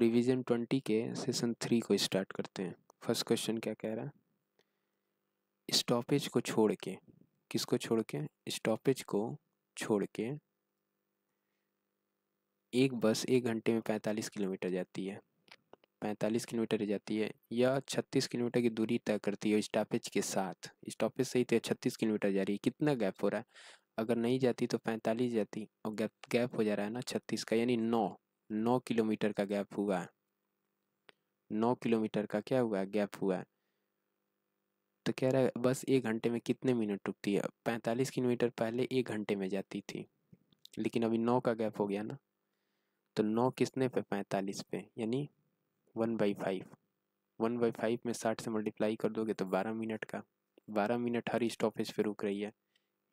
Revision twenty के session three को start करते हैं फर्स्ट क्वेश्चन क्या कह रहा है स्टॉपेज को छोड़ के किसको छोड़ के स्टॉपेज को छोड़ के एक बस एक घंटे में पैंतालीस किलोमीटर जाती है पैंतालीस किलोमीटर जाती है या छत्तीस किलोमीटर की दूरी तय करती है स्टॉपेज के साथ स्टॉपेज से ही तो छत्तीस किलोमीटर जा रही है कितना गैप हो रहा है अगर नहीं जाती तो पैंतालीस जाती और गैप गैप हो जा रहा है ना छत्तीस का यानी नौ नौ किलोमीटर का गैप हुआ है नौ किलोमीटर का क्या हुआ है गैप हुआ है तो कह रहा है बस एक घंटे में कितने मिनट रुकती है पैंतालीस किलोमीटर पहले एक घंटे में जाती थी लेकिन अभी नौ का गैप हो गया ना तो नौ किसने पे पैंतालीस पे यानी one by five one by five में साठ से मल्टीप्लाई कर दोगे तो बारह मिनट का बारह मिनट हर स्टॉपेज पे रुक रही है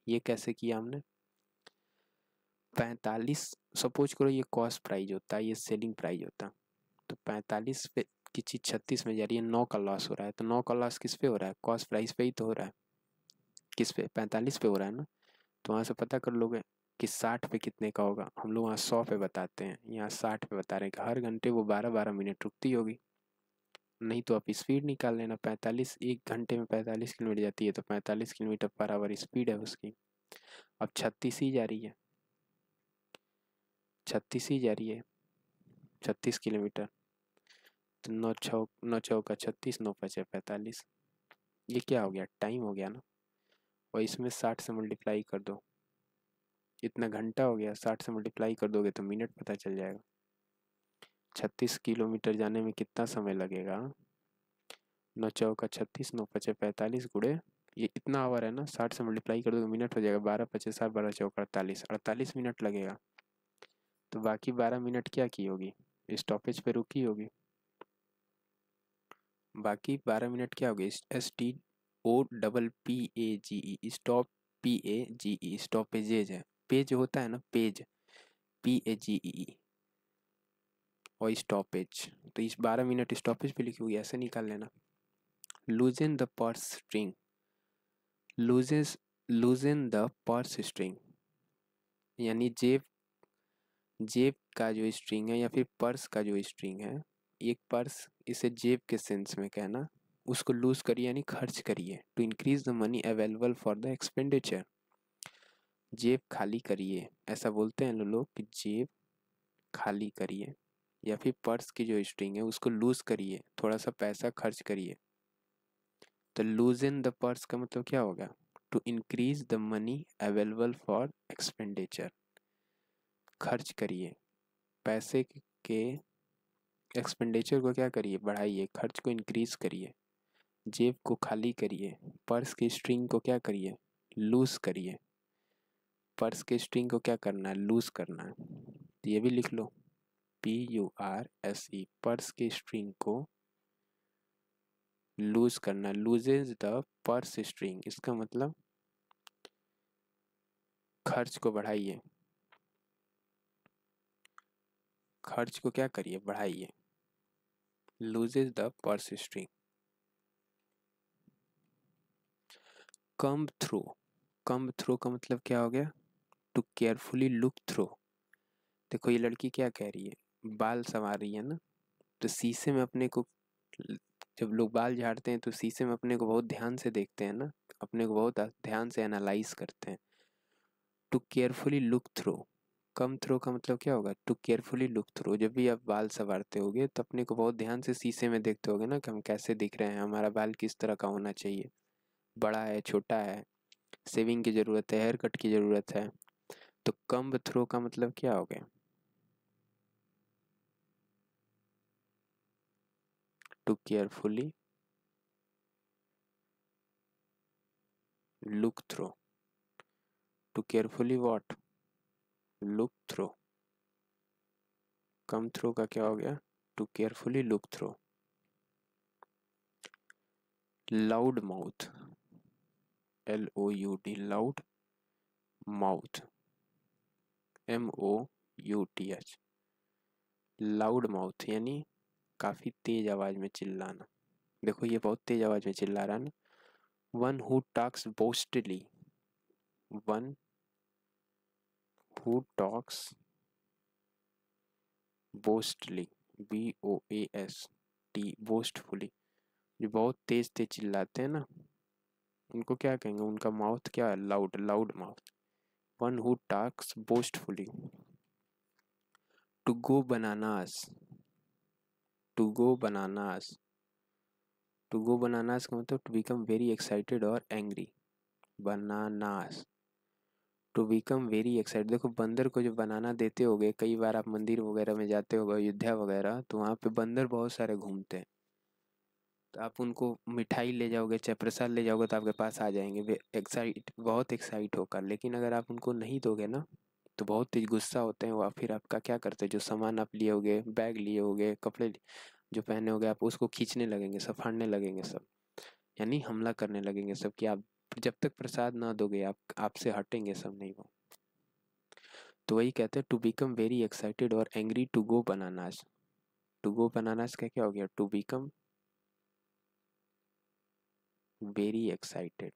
ये कैसे किया हमने पैंतालीस सपोज करो ये कॉस्ट प्राइज होता है ये सेलिंग प्राइज होता तो पैंतालीस पे की चीज़ छत्तीस में जा रही है नौ का लॉस हो रहा है तो नौ का लॉस किस पे हो रहा है कॉस्ट प्राइस पे ही तो हो रहा है किस पे पैंतालीस पे हो रहा है ना तो वहाँ से पता कर लोगे कि साठ पे कितने का होगा हम लोग वहाँ सौ पे बताते हैं यहाँ साठ पे बता रहे हैं कि हर घंटे वो बारह बारह मिनट रुकती होगी नहीं तो आप स्पीड निकाल लेना पैंतालीस एक घंटे में पैंतालीस किलोमीटर जाती है तो पैंतालीस किलोमीटर पर आवर स्पीड है उसकी अब छत्तीस ही जा रही है छत्तीस ही जा रही है छत्तीस किलोमीटर तो नौ छौ नौ चौका छत्तीस नौ पचे पैंतालीस ये क्या हो गया टाइम हो गया ना और इसमें साठ से मल्टीप्लाई कर दो इतना घंटा हो गया साठ से मल्टीप्लाई कर दोगे तो मिनट पता चल जाएगा छत्तीस किलोमीटर जाने में कितना समय लगेगा नौ चौका छत्तीस नौ पचे पैंतालीस गुड़े ये इतना आवर है ना साठ से मल्टीप्लाई कर दो मिनट हो जाएगा बारह पचे साठ बारह चौका अड़तालीस अड़तालीस मिनट लगेगा तो बाकी बारह मिनट क्या की होगी स्टॉपेज पे रुकी होगी बाकी बारह मिनट क्या होगी S T O double P A G E stop P A G E stoppages है पेज होता है ना पेज पी ए जी ई और स्टॉपेज तो इस बारह मिनट स्टॉपेज पे लिखी होगी ऐसे निकाल लेना loosen the purse string looses loosen the purse string यानी जेब जेब का जो स्ट्रिंग है या फिर पर्स का जो स्ट्रिंग है एक पर्स इसे जेब के सेंस में कहना उसको लूज करिए यानी खर्च करिए to increase the money available for the expenditure जेब खाली करिए ऐसा बोलते हैं लोग कि जेब खाली करिए या फिर पर्स की जो स्ट्रिंग है उसको लूज करिए थोड़ा सा पैसा खर्च करिए तो लूज इन द पर्स का मतलब क्या होगा to increase the money available for expenditure खर्च करिए पैसे के एक्सपेंडिचर को क्या करिए बढ़ाइए खर्च को इंक्रीज़ करिए जेब को खाली करिए पर्स की स्ट्रिंग को क्या करिए लूज़ करिए पर्स के स्ट्रिंग को क्या करना है लूज़ करना है तो ये भी लिख लो P U R S E purse के स्ट्रिंग को लूज़ करना लूजेज द पर्स स्ट्रिंग इसका मतलब खर्च को बढ़ाइए खर्च को क्या करिए बढ़ाइए looses the purse string come through come through का मतलब क्या हो गया टू केयरफुली लुक थ्रू देखो ये लड़की क्या कह रही है बाल संवार रही है ना तो शीशे में अपने को जब लोग बाल झाड़ते हैं तो शीशे में अपने को बहुत ध्यान से देखते हैं ना अपने को बहुत ध्यान से एनालाइज करते हैं to carefully look through come through का मतलब क्या होगा टू केयरफुली लुक थ्रो जब भी आप बाल संवारते होगे तो अपने को बहुत ध्यान से शीशे में देखते होगे ना कि हम कैसे दिख रहे हैं हमारा बाल किस तरह का होना चाहिए बड़ा है छोटा है सेविंग की ज़रूरत है हेयर कट की ज़रूरत है तो कम थ्रो का मतलब क्या हो गया to carefully look through to carefully what look through come through का क्या हो गया to carefully look through loud mouth L O U D loud mouth M O U T H loud mouth यानी काफ़ी तेज आवाज़ में चिल्लाना देखो ये बहुत तेज आवाज़ में चिल्ला रहा है ना one who talks boastfully one who talks boastfully b o a s t boastfully जो बहुत तेज तेज चिल्लाते हैं ना उनको क्या कहेंगे उनका माउथ क्या है loud loud mouth one who talks boastfully to go bananas to go bananas to go bananas का मतलब टू बिकम वेरी एक्साइटेड और angry bananas to become very excite देखो बंदर को जब बनाना देते गए कई बार आप मंदिर वगैरह में जाते हो गए अयोध्या वगैरह तो वहाँ पे बंदर बहुत सारे घूमते हैं तो आप उनको मिठाई ले जाओगे चाहे प्रसाद ले जाओगे तो आपके पास आ जाएंगे वे एक्साइट बहुत एक्साइट होकर लेकिन अगर आप उनको नहीं दोगे ना तो बहुत तेज गुस्सा होते हैं वह फिर आपका क्या करते हैं जो सामान आप लिए होगे बैग लिए होगे कपड़े जो पहने होगे आप उसको खींचने लगेंगे सब फाड़ने लगेंगे सब यानी हमला करने लगेंगे सब कि आप जब तक प्रसाद ना दोगे आप आपसे हटेंगे सब नहीं वो तो वही कहते हैं टू बिकम वेरी एक्साइटेड और angry to go bananas to go bananas क्या क्या हो गया to become very excited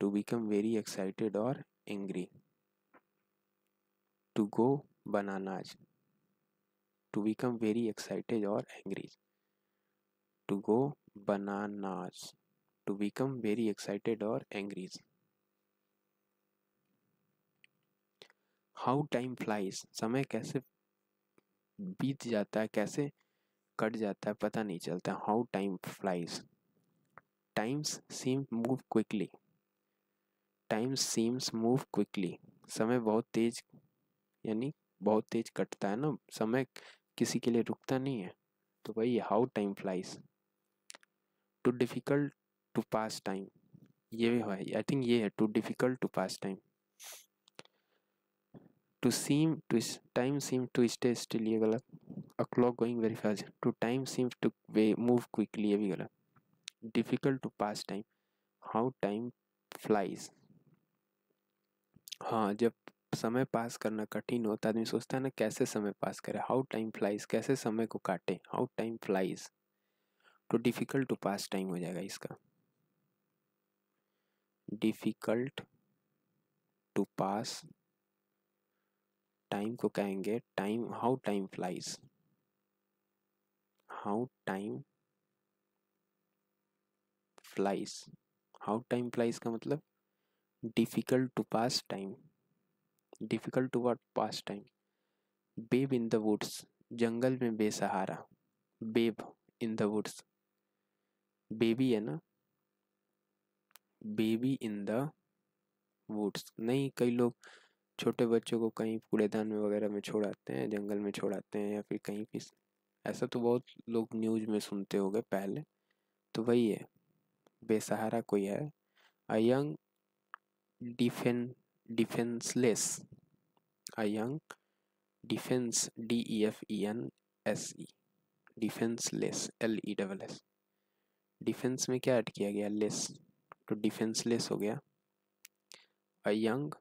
to become very excited और angry to go bananas to become very excited और angry to go bananas to become very excited or angry. how time flies समय कैसे बीत जाता है कैसे कट जाता है पता नहीं चलता how time flies times seem move quickly time seems move quickly समय बहुत तेज यानी बहुत तेज कटता है ना समय किसी के लिए रुकता नहीं है तो भाई how time flies too difficult to pass time ये भी है आई थिंक ये है too difficult to pass time to seem to time seem to stay still ये गलत a clock going very fast to time seem to way move quickly ये भी गलत difficult to pass time how time flies हाँ जब समय पास करना कठिन हो तो आदमी सोचता है ना कैसे समय पास करे हाउ टाइम फ्लाइज कैसे समय को काटे हाउ टाइम फ्लाइज तो डिफ़िकल्ट टू पास टाइम हो जाएगा इसका डिफ़िकल्ट टू पास टाइम को कहेंगे time how time flies how time flies how time flies का मतलब difficult to pass time difficult to what pass time babe in the woods जंगल में बेसहारा babe in the woods baby है ना baby in the woods नहीं कई लोग छोटे बच्चों को कहीं कूड़ेदान में वगैरह में छोड़ आते हैं जंगल में छोड़ आते हैं या फिर कहीं भी ऐसा तो बहुत लोग न्यूज में सुनते हो पहले तो वही है बेसहारा कोई है a young defenceless a young defence D E F E N S E defenceless L E double S defence में क्या ऐड किया गया लेस तो डिफेंसलेस हो गया a young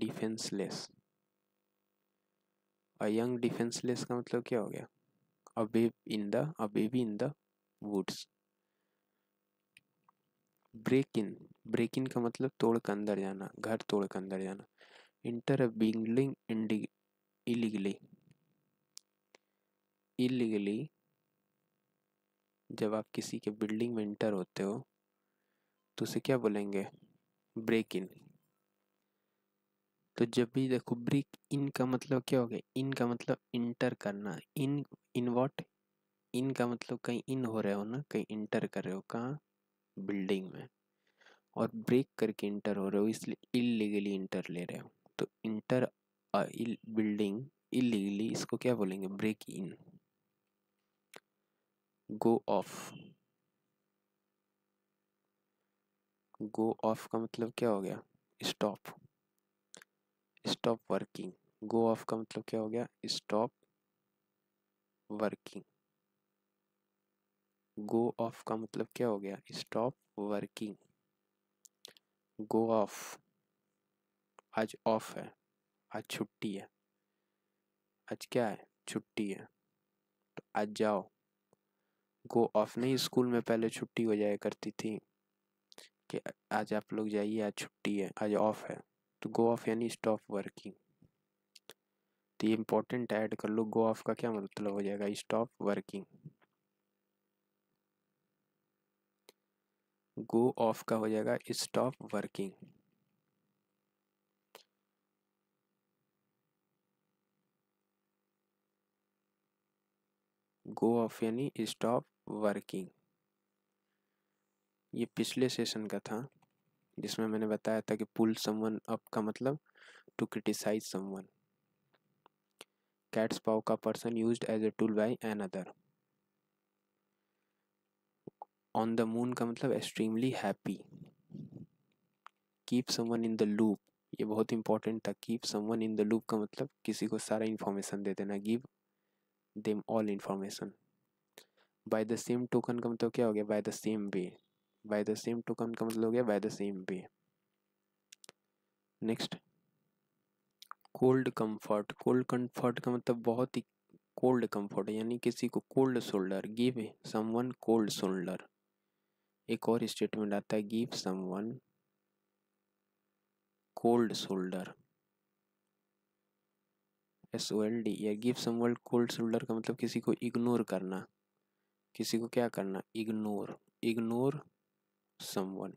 defenceless a young defenceless का मतलब क्या हो गया a babe in the a baby in the woods break in break in का मतलब तोड़ के अंदर जाना घर तोड़ के अंदर जाना enter a building illegally illegally जब आप किसी के बिल्डिंग में इंटर होते हो तो उसे क्या बोलेंगे ब्रेक इन तो जब भी देखो ब्रेक इन का मतलब क्या हो गया इन का मतलब इंटर करना इन इन वॉट इन का मतलब कहीं इन हो रहे हो ना कहीं इंटर कर रहे हो कहाँ बिल्डिंग में और ब्रेक करके इंटर हो रहे हो इसलिए इलीगली इंटर ले रहे हो तो इंटर बिल्डिंग इलीगली इसको क्या बोलेंगे break in go off go off का मतलब क्या हो गया stop stop working go off का मतलब क्या हो गया स्टॉप वर्किंग गो ऑफ का मतलब क्या हो गया स्टॉप वर्किंग गो ऑफ आज ऑफ है आज छुट्टी है आज क्या है छुट्टी है तो आज जाओ गो ऑफ नहीं स्कूल में पहले छुट्टी हो जाया करती थी कि आज आप लोग जाइए आज छुट्टी है आज ऑफ है तो गो ऑफ यानी स्टॉप वर्किंग तो ये इम्पोर्टेंट ऐड कर लो गो ऑफ का क्या मतलब हो जाएगा स्टॉप वर्किंग गो ऑफ का हो जाएगा स्टॉप वर्किंग गो ऑफ यानी स्टॉप वर्किंग ये पिछले सेशन का था जिसमें मैंने बताया था कि पुल समवन अप का मतलब to criticise someone cat's paw का person used as a tool by an other on the moon का मतलब extremely happy keep someone in the loop ये बहुत इंपॉर्टेंट था keep someone in the loop का मतलब किसी को सारा इंफॉर्मेशन दे देना give them all information by the same token का मतलब क्या हो गया by the same way by the same token का मतलब हो गया by the same way next cold comfort cold comfort का मतलब बहुत ही कोल्ड कंफर्ट यानी किसी को cold shoulder give someone cold shoulder एक और स्टेटमेंट आता है give someone cold shoulder S O L D या गिव समवन कोल्ड शोल्डर का मतलब किसी को इग्नोर करना किसी को क्या करना ignore ignore someone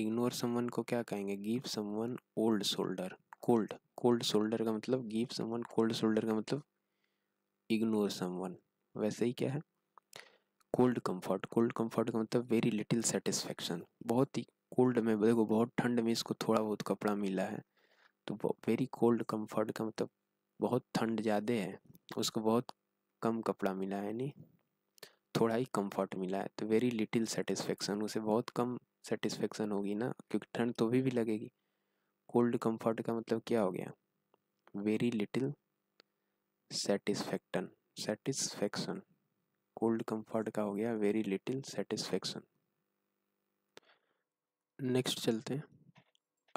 ignore someone को क्या कहेंगे give someone old shoulder cold cold shoulder का मतलब गिव समवन कोल्ड शोल्डर का मतलब इग्नोर समवन वैसे ही क्या है कोल्ड कंफर्ट कोल्ड कंफर्ट का मतलब वेरी लिटिल सेटिस्फेक्शन बहुत ही कोल्ड में देखो बहुत ठंड में इसको थोड़ा बहुत कपड़ा मिला है तो वेरी कोल्ड कंफर्ट का मतलब बहुत ठंड ज़्यादा है उसको बहुत कम कपड़ा मिला है यानी थोड़ा ही कंफर्ट मिला है तो वेरी लिटिल सेटिस्फेक्शन उसे बहुत कम सेटिस्फेक्शन होगी ना क्योंकि ठंड तो भी, भी लगेगी कोल्ड कंफर्ट का मतलब क्या हो गया very little satisfaction satisfaction cold comfort का हो गया वेरी लिटिल सेटिस्फेक्शन नेक्स्ट चलते हैं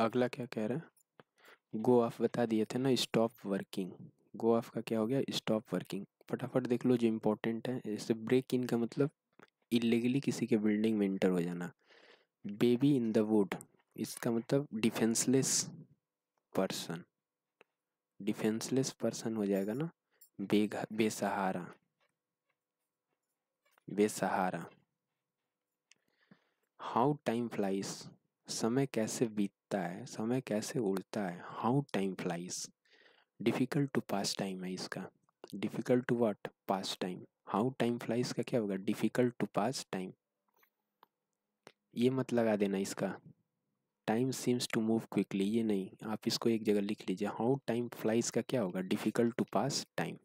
अगला क्या कह रहा है गो ऑफ बता दिए थे ना स्टॉप वर्किंग गो ऑफ का क्या हो गया स्टॉप वर्किंग फटाफट देख लो जो इम्पोर्टेंट है जैसे ब्रेक इन का मतलब इलीगली किसी के बिल्डिंग में इंटर हो जाना बेबी इन द वुड इसका मतलब डिफेंसलेस पर्सन डिफेंसलेस पर्सन हो जाएगा ना बेघ बेसहारा बेसहारा हाउ टाइम फ्लाइज समय कैसे बीतता है समय कैसे उड़ता है how time flies difficult to pass time है इसका difficult to what pass time how time flies का क्या होगा डिफिकल्ट टू पास टाइम ये मत लगा देना इसका time seems to move quickly ये नहीं आप इसको एक जगह लिख लीजिए हाउ टाइम फ्लाइज का क्या होगा difficult to pass time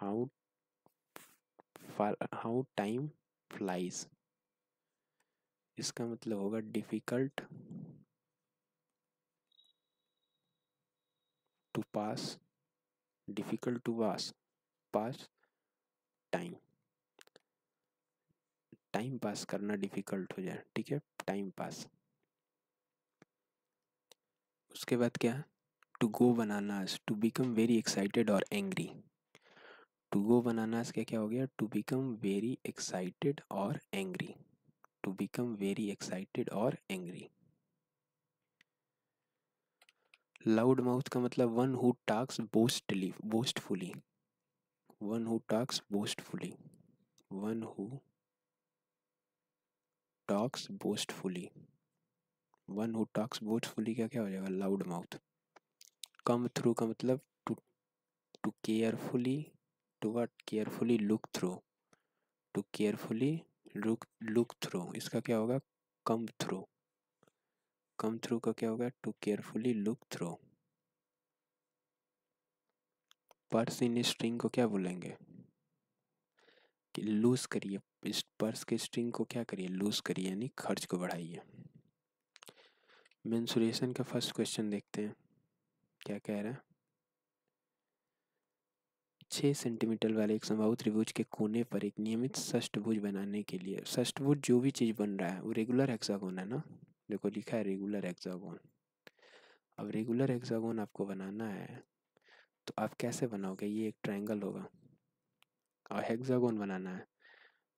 how how time flies इसका मतलब होगा difficult to pass difficult to pass pass time time pass करना डिफिकल्ट हो जाए ठीक है टाइम पास उसके बाद क्या to go bananas to become very excited और एंग्री टू गो बनानास क्या क्या हो गया टू बिकम वेरी एक्साइटेड और angry to become very excited और एंग्री लाउड माउथ का मतलब one who talks बोस्टली बोस्टफुली one who talks boastfully one who talks boastfully one who talks boastfully क्या क्या हो जाएगा लाउड माउथ कम थ्रू का मतलब to to carefully to what carefully look through to carefully look look through इसका क्या होगा कम through come through का क्या होगा to carefully look through purse in string को क्या बोलेंगे कि लूज करिए इस पर्स के स्ट्रिंग को क्या करिए लूज करिए यानी खर्च को बढ़ाइए मेंसुरेशन का फर्स्ट क्वेश्चन देखते हैं क्या कह रहा है छः सेंटीमीटर वाले एक संभाव त्रिभुज के कोने पर एक नियमित षष्टभुज बनाने के लिए षष्टभुज जो भी चीज़ बन रहा है वो रेगुलर हेक्सागोन है ना देखो लिखा है रेगुलर हेक्सागोन अब रेगुलर हेक्सागोन आपको बनाना है तो आप कैसे बनाओगे ये एक ट्रायंगल होगा और हेक्सागोन बनाना है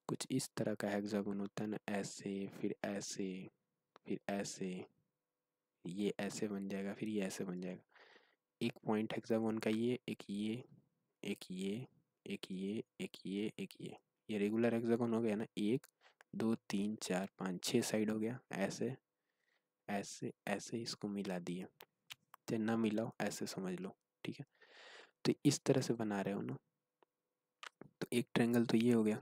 कुछ इस तरह का हेक्सागोन होता है ना ऐसे फिर ऐसे फिर ऐसे ये ऐसे बन जाएगा फिर ये ऐसे बन जाएगा एक पॉइंट हेक्सागोन का ये एक ये एक ये एक ये एक ये एक ये ये रेगुलर हेक्सागोन हो गया ना एक दो तीन चार पाँच छः साइड हो गया ऐसे ऐसे ऐसे इसको मिला दिए चाहे ना मिलाओ ऐसे समझ लो ठीक है तो इस तरह से बना रहे हो ना तो एक ट्रैंगल तो ये हो गया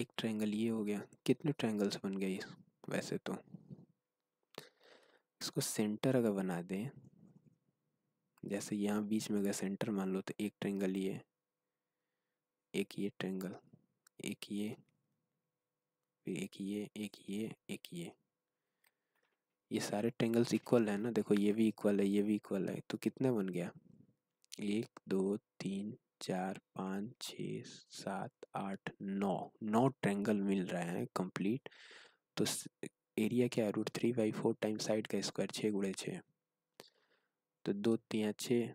एक ट्रैंगल ये हो गया कितने ट्रैंगल्स बन गए वैसे तो इसको सेंटर अगर बना दें जैसे यहाँ बीच में अगर सेंटर मान लो तो एक ट्रैंगल ये एक ये ट्रैंगल एक ये एक ये एक ये एक ये ये सारे ट्रेंगल्स इक्वल है ना देखो ये भी इक्वल है ये भी इक्वल है तो कितने बन गया एक दो तीन चार पाँच छ सात आठ नौ नौ ट्रेंगल मिल रहे हैं कंप्लीट तो एरिया क्या है root three by four time side का स्क्वायर छः गुड़े छः तो दो तीन छः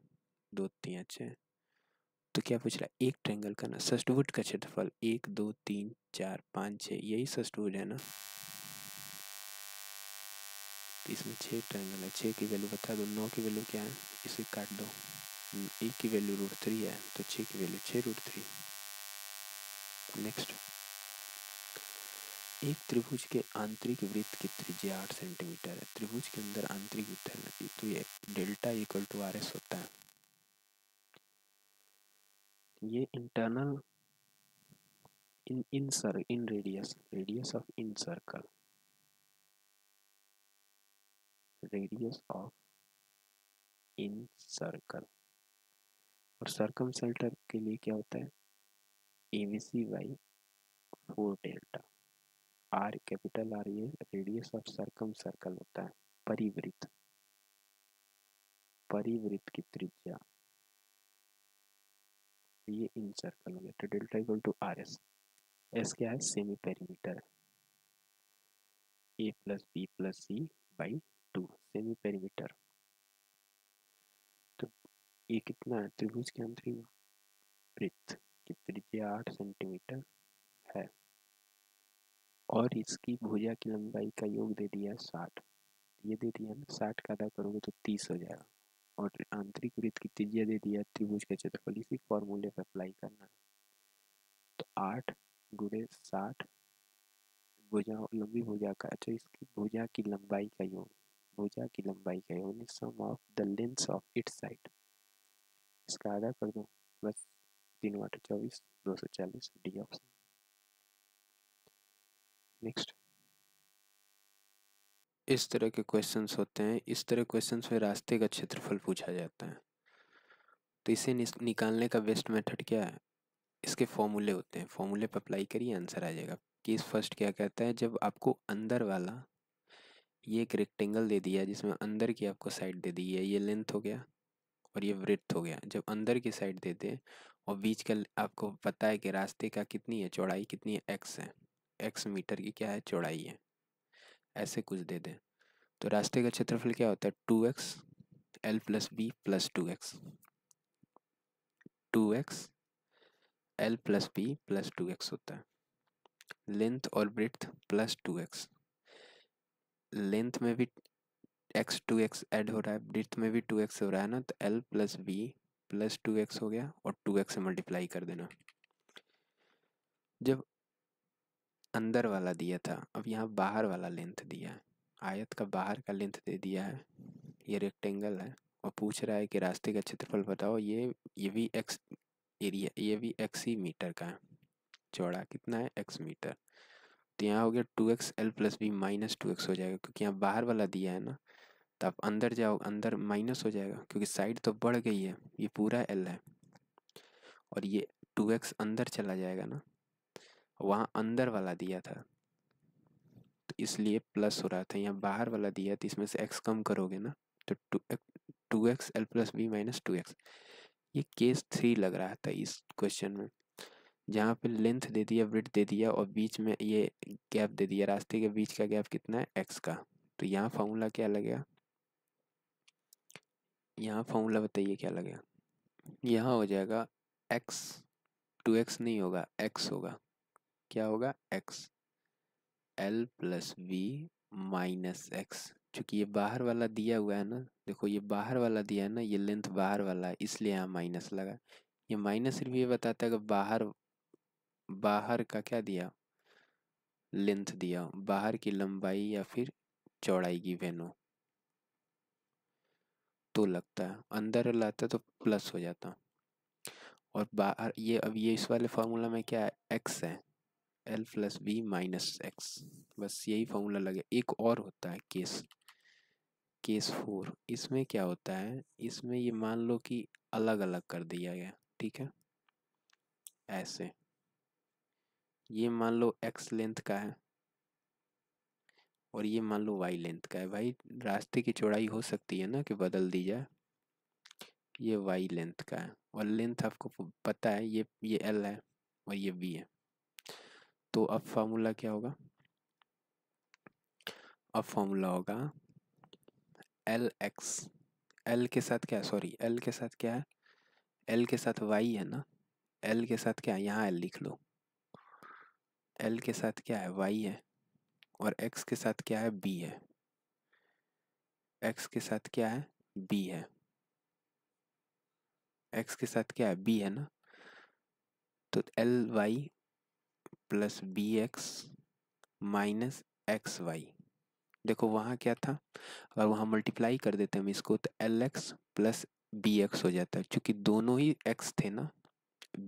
दो तीन छः तो क्या पूछ रहा है एक ट्रेंगल का ना सष्टभुज का क्षेत्रफल एक दो तीन चार पाँच छः यही सष्टभुज है ना तो इसमें छः ट्रेंगल है छः की वैल्यू बता दो नौ की वैल्यू क्या है इसे काट दो एक की वैल्यू रूट थ्री है तो छः की वैल्यू छः रूट थ्री नेक्स्ट एक त्रिभुज के आंतरिक वृत्त की त्रिज्या आठ सेंटीमीटर है त्रिभुज के अंदर आंतरिक वृत्त है तो ये delta equal to R S होता है ये internal in in sir inradius radius of incircle radius of incircle और सर्कम सेल्टर के लिए क्या होता है A B C by four delta R capital R ये रेडियस ऑफ सर्कम सर्कल होता है परिवृत्त परिवृत्त की त्रिज्या ये इन सर्कल हो गया तो delta equal to R S S क्या है semi perimeter A plus B plus C by two semi perimeter तो ये कितना है त्रिभुज के अंदर वृत्त की त्रिज्या आठ सेंटीमीटर है और इसकी भुजा की लंबाई का योग दे दिया है साठ ये दे दिया ना साठ का अदा करोगे तो तीस हो जाएगा और आंतरिक वृत्त की त्रिज्या दे दिया त्रिभुज का क्षेत्रफल इसी फॉर्मूले पर अप्लाई करना है तो आठ गुड़े साठ भुजा लंबी भुजा का अच्छा इसकी भुजा की लंबाई का योग भुजा की लंबाई का योग sum of the length of it side इसका आधा कर दो बस तीन वाटर चौबीस दो सौ चालीस डी ऑप्शन नेक्स्ट इस तरह के क्वेश्चंस होते हैं इस तरह क्वेश्चंस में रास्ते का क्षेत्रफल पूछा जाता है तो इसे निकालने का बेस्ट मेथड क्या है इसके फॉर्मूले होते हैं फॉर्मूले पर अप्लाई करिए आंसर आ जाएगा केस फर्स्ट क्या कहता है जब आपको अंदर वाला ये एक रेक्टेंगल दे दिया जिसमें अंदर की आपको साइड दे दी है ये लेंथ हो गया और ये वृत्त हो गया जब अंदर की साइड दे दे और बीच का आपको पता है कि रास्ते का कितनी है चौड़ाई कितनी है एक्स है एक्स मीटर की क्या है चौड़ाई है ऐसे कुछ दे दें तो रास्ते का क्षेत्रफल क्या होता है two X L plus B plus two X two X L plus B plus two X होता है लेंथ और breadth plus two X length में भी एक्स टू एक्स एड हो रहा है ब्रिथ में भी टू एक्स हो रहा है ना तो L plus B plus two X हो गया और टू एक्स से मल्टीप्लाई कर देना जब अंदर वाला दिया था अब यहाँ बाहर वाला लेंथ दिया है आयत का बाहर का लेंथ दे दिया है ये रेक्टेंगल है और पूछ रहा है कि रास्ते का क्षेत्रफल बताओ ये ये भी एक्स एरिया ये भी एक्स ही मीटर का है चौड़ा कितना है एक्स मीटर तो यहाँ हो गया two X L plus B minus two X हो जाएगा क्योंकि यहाँ बाहर वाला दिया है ना तो आप अंदर जाओ अंदर माइनस हो जाएगा क्योंकि साइड तो बढ़ गई है ये पूरा एल है और ये टू एक्स अंदर चला जाएगा ना वहाँ अंदर वाला दिया था तो इसलिए प्लस हो रहा था यहाँ बाहर वाला दिया तो इसमें से एक्स कम करोगे ना तो two two X L plus B minus two X ये केस थ्री लग रहा था इस क्वेश्चन में जहाँ पे लेंथ दे दिया ब्रिथ दे दिया और बीच में ये गैप दे दिया रास्ते के बीच का गैप कितना है एक्स का तो यहाँ फार्मूला क्या लगेगा यहाँ फॉर्मूला बताइए क्या लगेगा यहाँ हो जाएगा एक्स टू एक्स नहीं होगा एक्स होगा क्या होगा X L plus B minus X चूँकि ये बाहर वाला दिया हुआ है ना देखो ये बाहर वाला दिया है ना ये लेंथ बाहर वाला है इसलिए यहाँ माइनस लगा ये माइनस सिर्फ ये बताता है कि बाहर बाहर का क्या दिया लेंथ दिया बाहर की लंबाई या फिर चौड़ाई की वेनो तो लगता है अंदर लाता तो प्लस हो जाता और बाहर ये अब ये इस वाले फार्मूला में क्या है एक्स है L plus B minus X बस यही फॉर्मूला लगे एक और होता है केस केस फोर इसमें क्या होता है इसमें ये मान लो कि अलग अलग कर दिया गया ठीक है ऐसे ये मान लो एक्स लेंथ का है और ये मान लो वाई लेंथ का है भाई रास्ते की चौड़ाई हो सकती है ना कि बदल दी जाए ये वाई लेंथ का है और लेंथ आपको पता है ये ये एल है और ये बी है तो अब फार्मूला क्या होगा अब फार्मूला होगा एल एक्स एल के साथ क्या है सॉरी एल के साथ क्या है एल के साथ वाई है ना एल के साथ क्या है यहाँ एल लिख लो एल के साथ क्या है वाई है और एक्स के साथ क्या है बी है एक्स के साथ क्या है बी है एक्स के साथ क्या है बी है ना तो L Y plus B X minus X Y देखो वहाँ क्या था अगर वहाँ मल्टीप्लाई कर देते हम इसको तो L X plus B X हो जाता है क्योंकि दोनों ही एक्स थे ना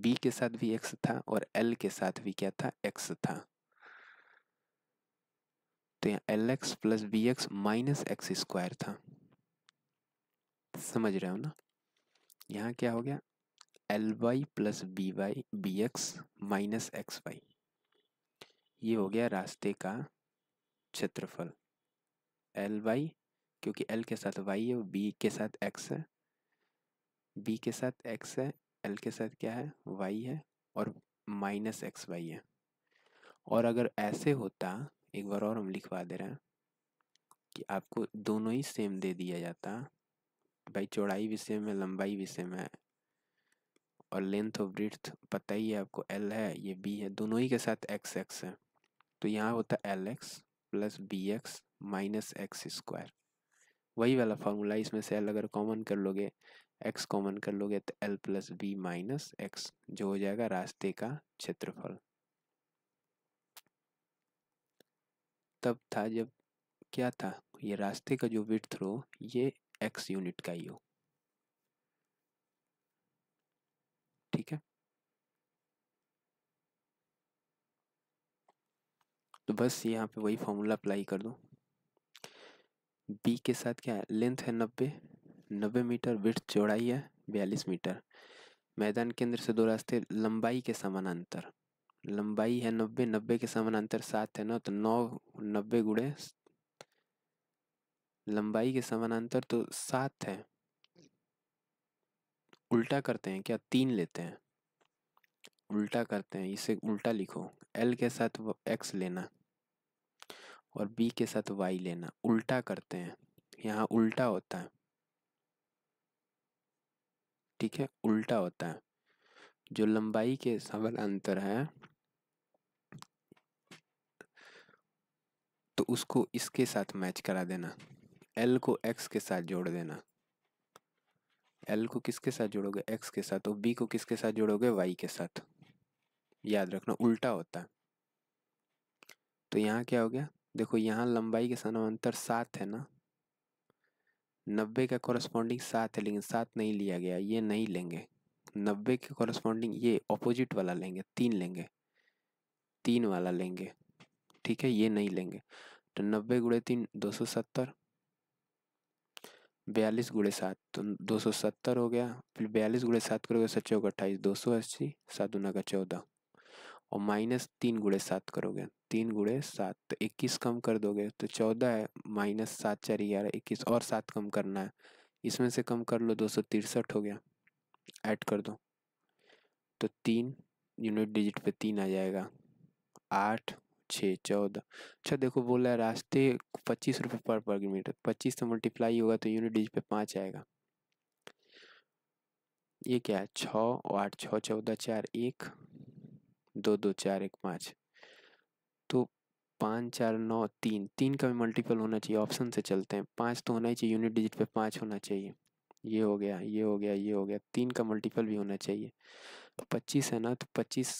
बी के साथ भी एक्स था और एल के साथ भी क्या था एक्स था तो यहाँ L X plus B X minus X square था समझ रहे हो ना यहाँ क्या हो गया L Y plus B Y B X minus X Y ये हो गया रास्ते का क्षेत्रफल एल वाई क्योंकि एल के साथ वाई है और बी के साथ एक्स है बी के साथ एक्स है एल के साथ क्या है वाई है और माइनस एक्स वाई है और अगर ऐसे होता एक बार और हम लिखवा दे रहे हैं कि आपको दोनों ही सेम दे दिया जाता भाई चौड़ाई भी सेम है लंबाई भी सेम है और लेंथ ऑफ ब्रिथ पता ही है आपको एल है ये बी है दोनों ही के साथ एक्स एक्स है तो यहाँ होता है L X plus B X minus X square वही वाला फार्मूला इसमें से एल अगर कॉमन कर लोगे एक्स कॉमन कर लोगे तो L plus B minus X जो हो जाएगा रास्ते का क्षेत्रफल तब था जब क्या था ये रास्ते का जो विथ हो ये एक्स यूनिट का ही हो ठीक है तो बस यहाँ पे वही फॉर्मूला अप्लाई कर दो बी के साथ क्या है लेंथ है नब्बे नब्बे मीटर विथ चौड़ाई है बयालीस मीटर मैदान केंद्र से दो रास्ते लंबाई के समानांतर लंबाई है नब्बे नब्बे के समानांतर सात है ना तो नौ नब्बे गुड़े लंबाई के समानांतर तो सात है उल्टा करते हैं क्या तीन लेते हैं उल्टा करते हैं इसे उल्टा लिखो एल के साथ एक्स लेना और बी के साथ वाई लेना उल्टा करते हैं यहाँ उल्टा होता है ठीक है उल्टा होता है जो लंबाई के सबल अंतर है तो उसको इसके साथ मैच करा देना एल को एक्स के साथ जोड़ देना एल को किसके साथ जोड़ोगे एक्स के साथ और बी को किसके साथ जोड़ोगे वाई के साथ याद रखना उल्टा होता है तो यहाँ क्या हो गया देखो यहाँ लंबाई के समानांतर सात है ना नब्बे का कॉरस्पॉन्डिंग सात है लेकिन सात नहीं लिया गया ये नहीं लेंगे नब्बे के कॉरस्पॉन्डिंग ये ऑपोजिट वाला लेंगे तीन लेंगे तीन वाला लेंगे ठीक है ये नहीं लेंगे तो नब्बे गुड़े तीन दो सौ सत्तर बयालीस गुड़े सात तो दो सौ सत्तर हो गया फिर बयालीस गुड़े सात करोगे सच्चे होगा अट्ठाईस दो सौ अस्सी सात दुना का चौदह और माइनस तीन गुड़े सात करोगे तीन गुड़े सात तो इक्कीस कम कर दोगे तो चौदह है माइनस सात चार ग्यारह इक्कीस और सात कम करना है इसमें से कम कर लो दो सौ तिरसठ हो गया ऐड कर दो तो तीन यूनिट डिजिट पे तीन आ जाएगा आठ छः चौदह अच्छा देखो बोला है रास्ते पच्चीस रुपये पर पर किलोमीटर पच्चीस से तो मल्टीप्लाई होगा तो यूनिट डिजिट पे पाँच आएगा ये क्या है छः आठ छः चौदह चार एक दो दो चार एक पाँच तो पाँच चार नौ तीन तीन का भी मल्टीपल होना चाहिए ऑप्शन से चलते हैं पाँच तो होना ही चाहिए यूनिट डिजिट पे पाँच होना चाहिए ये हो गया ये हो गया ये हो गया तीन का मल्टीपल भी होना चाहिए तो पच्चीस है ना तो पच्चीस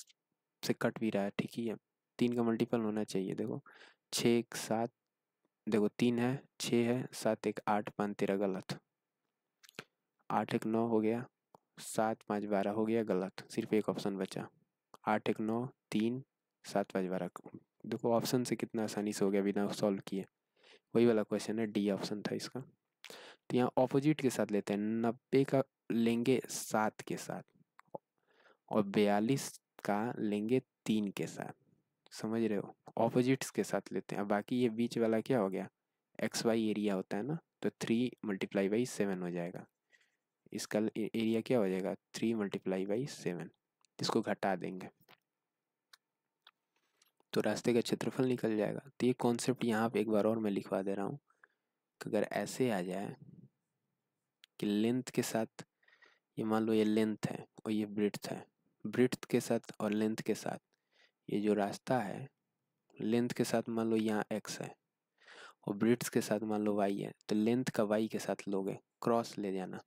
से कट भी रहा है ठीक ही है तीन का मल्टीपल होना चाहिए देखो छः एक सात देखो तीन है छः है सात एक आठ पाँच तेरह गलत आठ एक नौ हो गया सात पाँच बारह हो गया गलत सिर्फ एक ऑप्शन बचा आठ एक नौ तीन सात पाँच बारह देखो ऑप्शन से कितना आसानी से हो गया बिना सॉल्व किए वही वाला क्वेश्चन है डी ऑप्शन था इसका तो यहाँ ऑपोजिट के साथ लेते हैं नब्बे का लेंगे सात के साथ और बयालीस का लेंगे तीन के साथ समझ रहे हो ऑपोजिट्स के साथ लेते हैं अब बाकी ये बीच वाला क्या हो गया एक्स वाई एरिया होता है ना तो थ्री मल्टीप्लाई बाई सेवन हो जाएगा इसका एरिया क्या हो जाएगा थ्री मल्टीप्लाई बाई सेवन इसको घटा देंगे तो रास्ते का क्षेत्रफल निकल जाएगा तो ये कॉन्सेप्ट यहाँ पे एक बार और मैं लिखवा दे रहा हूँ अगर ऐसे आ जाए कि लेंथ के साथ ये मान लो ये लेंथ है और ये ब्रिथ है ब्रिथ के साथ और लेंथ के साथ ये जो रास्ता है लेंथ के साथ मान लो यहाँ एक्स है और ब्रिट्स के साथ मान लो वाई है तो लेंथ का वाई के साथ लोगे क्रॉस ले जाना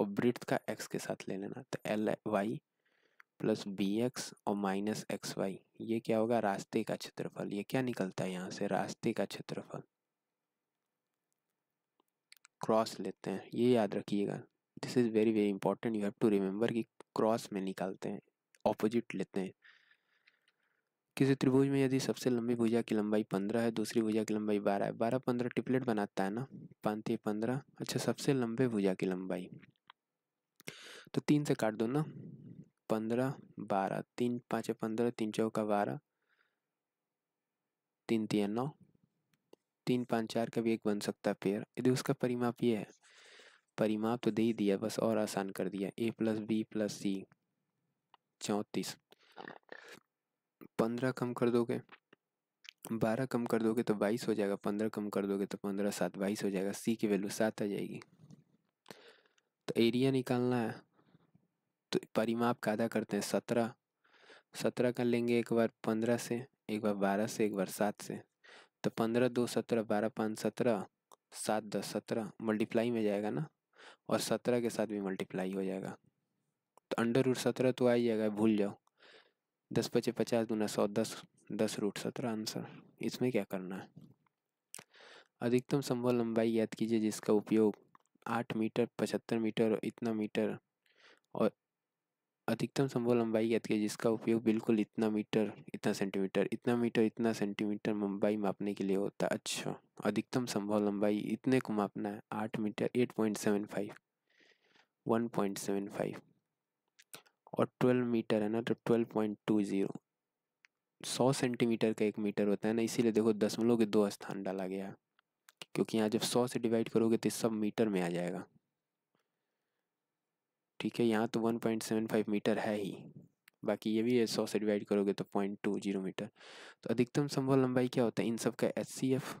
और ब्रिथ का एक्स के साथ ले लेना तो L Y plus B X और माइनस एक्स वाई ये क्या होगा रास्ते का क्षेत्रफल ये क्या निकलता है यहाँ से रास्ते का क्षेत्रफल क्रॉस लेते हैं ये याद रखिएगा this is very very important you have to remember कि क्रॉस में निकालते हैं ऑपोजिट लेते हैं किसी त्रिभुज में यदि सबसे लंबी भुजा की लंबाई पंद्रह है दूसरी भुजा की लंबाई बारह है बारह पंद्रह टिपलेट बनाता है ना पानती पंद्रह अच्छा सबसे लंबे भुजा की लंबाई तो तीन से काट दो ना पंद्रह बारह तीन पाँच पंद्रह तीन चौका बारह तीन तीन नौ तीन पाँच चार का भी एक बन सकता है पेयर यदि उसका परिमाप ये है परिमाप तो दे ही दिया बस और आसान कर दिया A plus B plus C चौंतीस पंद्रह कम कर दोगे बारह कम कर दोगे तो बाईस हो जाएगा पंद्रह कम कर दोगे तो पंद्रह सात बाईस हो जाएगा सी की वैल्यू सात आ जाएगी तो एरिया निकालना है तो परिमाप कादा करते हैं सत्रह सत्रह कर लेंगे एक बार पंद्रह से एक बार बारह से एक बार सात से तो पंद्रह दो सत्रह बारह पाँच सत्रह सात दस सत्रह मल्टीप्लाई में जाएगा ना और सत्रह के साथ भी मल्टीप्लाई हो जाएगा तो अंडर रूट सत्रह तो आ ही जाएगा भूल जाओ दस पचे पचास गुना सौ दस दस रूट सत्रह आंसर इसमें क्या करना है अधिकतम संभव लंबाई याद कीजिए जिसका उपयोग आठ मीटर पचहत्तर मीटर इतना मीटर और अधिकतम संभव लंबाई ज्ञात की जिसका उपयोग बिल्कुल इतना मीटर इतना सेंटीमीटर इतना मीटर इतना सेंटीमीटर लंबाई मापने के लिए होता है अच्छा अधिकतम संभव लंबाई इतने को मापना है आठ metre eight point seven five one point seven five और ट्वेल्व मीटर है ना तो ट्वेल्व पॉइंट टू जीरो सौ सेंटीमीटर का एक मीटर होता है ना इसीलिए देखो दसमलव के दो स्थान डाला गया क्योंकि यहाँ जब सौ से डिवाइड करोगे तो सब मीटर में आ जाएगा ठीक है यहाँ तो one point seven five metre है ही बाकी ये भी है सौ से डिवाइड करोगे तो पॉइंट टू जीरो मीटर तो अधिकतम संभव लंबाई क्या होता है इन सब का एच सी एफ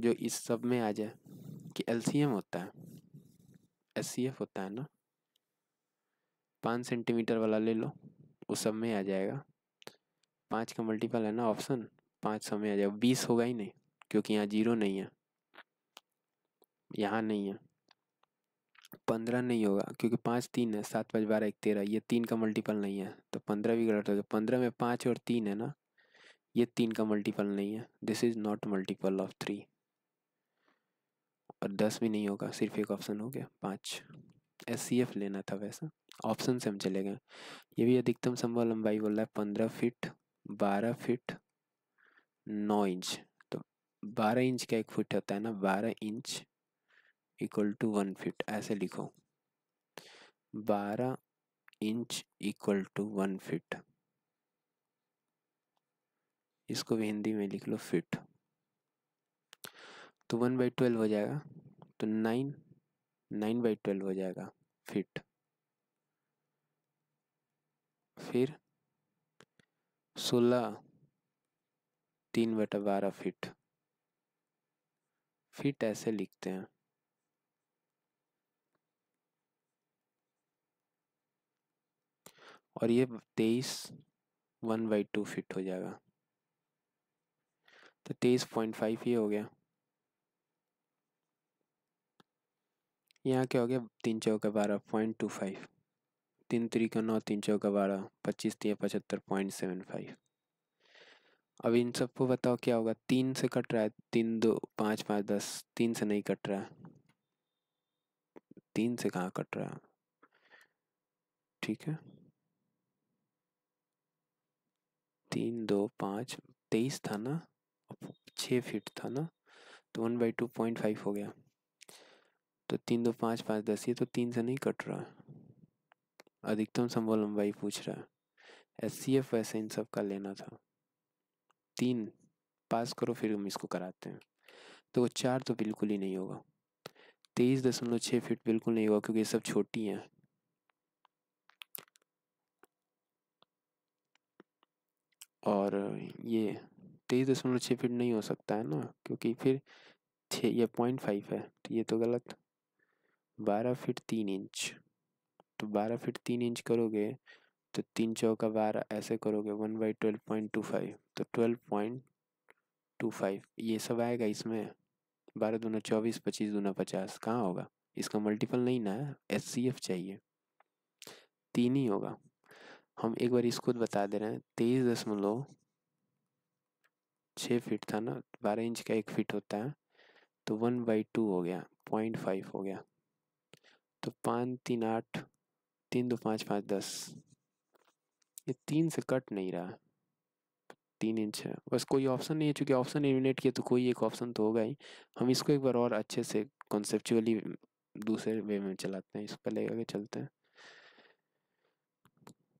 जो इस सब में आ जाए कि एल सी एम होता है एच सी एफ होता है ना पाँच सेंटीमीटर वाला ले लो उस सब में आ जाएगा पाँच का मल्टीपल है ना ऑप्शन पाँच सौ में आ जाएगा बीस होगा ही नहीं क्योंकि यहाँ जीरो नहीं है यहाँ नहीं है पंद्रह नहीं होगा क्योंकि पाँच तीन है सात पाँच बारह एक तेरह ये तीन का मल्टीपल नहीं है तो पंद्रह भी गलत हो गया पंद्रह में पाँच और तीन है ना ये तीन का मल्टीपल नहीं है this is not multiple of three और दस भी नहीं होगा सिर्फ एक ऑप्शन हो गया पाँच एस सी एफ लेना था वैसा ऑप्शन से हम चले गए ये भी अधिकतम संभव लंबाई बोल रहा है पंद्रह फिट बारह फिट नौ इंच तो बारह इंच का एक फुट होता है ना बारह inch equal to one foot ऐसे लिखो बारह inch equal to one foot इसको भी हिंदी में लिख लो फिट तो वन बाई ट्वेल्व हो जाएगा तो नाइन नाइन बाई ट्वेल्व हो जाएगा फिट फिर सोलह तीन बटा बारह फिट फिट ऐसे लिखते हैं और ये तेईस वन बाई टू फिट हो जाएगा तो तेईस पॉइंट फाइव ये हो गया यहाँ क्या हो गया तीन चौ का बारह पॉइंट टू फाइव तीन त्री का नौ तीन चौ का बारह पच्चीस तीन पचहत्तर पॉइंट सेवन फाइव अब इन सबको बताओ क्या होगा तीन से कट रहा है तीन दो पाँच पाँच दस तीन से नहीं कट रहा है तीन से कहाँ कट रहा है ठीक है तीन दो पाँच तेईस था ना छः फीट था ना तो one by two point five हो गया तो तीन दो पाँच पाँच दस ये तो तीन से नहीं कट रहा अधिकतम संभव लंबाई पूछ रहा है एस सी एफ वैसे इन सब का लेना था तीन पास करो फिर हम इसको कराते हैं तो चार तो बिल्कुल ही नहीं होगा तेईस दशमलव छः फिट बिल्कुल नहीं होगा क्योंकि ये सब छोटी हैं और ये तेईस दशमलव छः फिट नहीं हो सकता है ना क्योंकि फिर छः ये पॉइंट फाइव है तो ये तो गलत बारह फिट तीन इंच तो बारह फिट तीन इंच करोगे तो तीन चौका बारह ऐसे करोगे one by twelve point two five तो ट्वेल्व पॉइंट टू फाइव ये सब आएगा इसमें बारह दूना चौबीस पच्चीस दूना पचास कहाँ होगा इसका मल्टीपल नहीं ना है एस सी एफ चाहिए तीन ही होगा हम एक बार इसको बता दे रहे हैं तेईस दशमलव छः फीट था ना बारह इंच का एक फीट होता है तो वन बाई टू हो गया पॉइंट फाइव हो गया तो पाँच तीन आठ तीन दो पाँच पाँच दस ये तीन से कट नहीं रहा तीन इंच है बस कोई ऑप्शन नहीं है चूँकि ऑप्शन एलिमिनेट किया तो कोई एक ऑप्शन तो होगा ही हम इसको एक बार और अच्छे से कॉन्सेपचुअली दूसरे वे में चलाते हैं इसको पहले आगे चलते हैं